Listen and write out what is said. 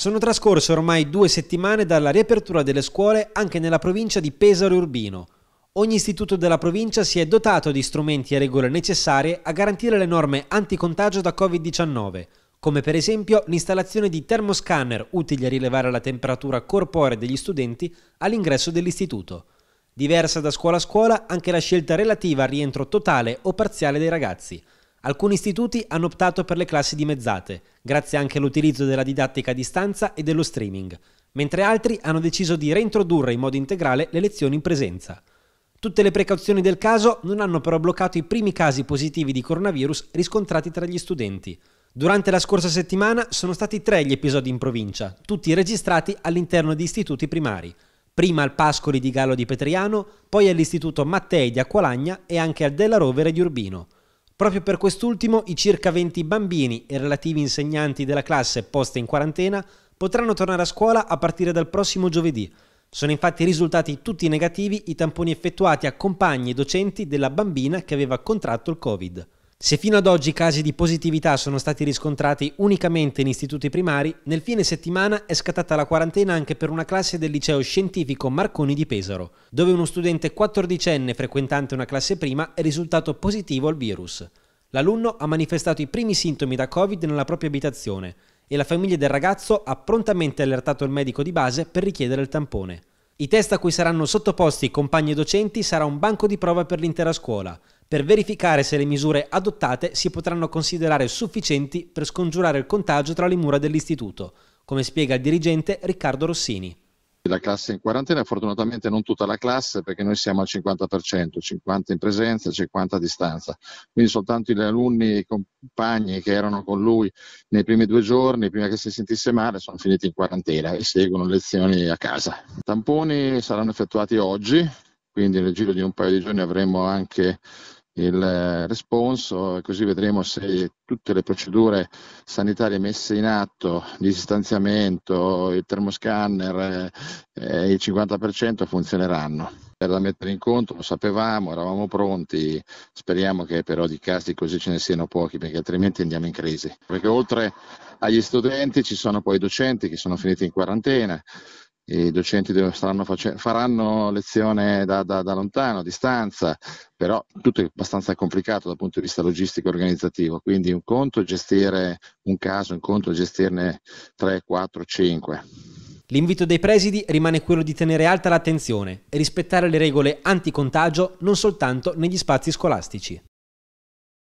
Sono trascorse ormai due settimane dalla riapertura delle scuole anche nella provincia di Pesaro Urbino. Ogni istituto della provincia si è dotato di strumenti e regole necessarie a garantire le norme anticontagio da Covid-19, come per esempio l'installazione di termoscanner utili a rilevare la temperatura corporea degli studenti all'ingresso dell'istituto. Diversa da scuola a scuola anche la scelta relativa al rientro totale o parziale dei ragazzi – Alcuni istituti hanno optato per le classi dimezzate, grazie anche all'utilizzo della didattica a distanza e dello streaming, mentre altri hanno deciso di reintrodurre in modo integrale le lezioni in presenza. Tutte le precauzioni del caso non hanno però bloccato i primi casi positivi di coronavirus riscontrati tra gli studenti. Durante la scorsa settimana sono stati tre gli episodi in provincia, tutti registrati all'interno di istituti primari. Prima al Pascoli di Gallo di Petriano, poi all'Istituto Mattei di Acqualagna e anche al Della Rovere di Urbino. Proprio per quest'ultimo i circa 20 bambini e relativi insegnanti della classe posta in quarantena potranno tornare a scuola a partire dal prossimo giovedì. Sono infatti risultati tutti negativi i tamponi effettuati a compagni e docenti della bambina che aveva contratto il Covid. Se fino ad oggi i casi di positività sono stati riscontrati unicamente in istituti primari, nel fine settimana è scattata la quarantena anche per una classe del liceo scientifico Marconi di Pesaro, dove uno studente 14enne frequentante una classe prima è risultato positivo al virus. L'alunno ha manifestato i primi sintomi da Covid nella propria abitazione e la famiglia del ragazzo ha prontamente allertato il medico di base per richiedere il tampone. I test a cui saranno sottoposti i compagni docenti sarà un banco di prova per l'intera scuola, per verificare se le misure adottate si potranno considerare sufficienti per scongiurare il contagio tra le mura dell'istituto, come spiega il dirigente Riccardo Rossini la classe in quarantena, fortunatamente non tutta la classe perché noi siamo al 50%, 50 in presenza, 50 a distanza, quindi soltanto gli alunni, i compagni che erano con lui nei primi due giorni, prima che si sentisse male, sono finiti in quarantena e seguono lezioni a casa. I tamponi saranno effettuati oggi, quindi nel giro di un paio di giorni avremo anche il eh, responso e così vedremo se tutte le procedure sanitarie messe in atto di distanziamento, il termoscanner eh, il 50% funzioneranno. Per la mettere in conto lo sapevamo, eravamo pronti, speriamo che però di casi così ce ne siano pochi perché altrimenti andiamo in crisi. Perché oltre agli studenti ci sono poi i docenti che sono finiti in quarantena, i docenti face- faranno lezione da, da, da, lontano, a distanza, però tutto è abbastanza complicato dal punto di vista logistico e organizzativo, quindi un conto è gestire un caso, un conto è gestirne 3, 4, 5. L'invito dei presidi rimane quello di tenere alta l'attenzione e rispettare le regole anticontagio non soltanto negli spazi scolastici.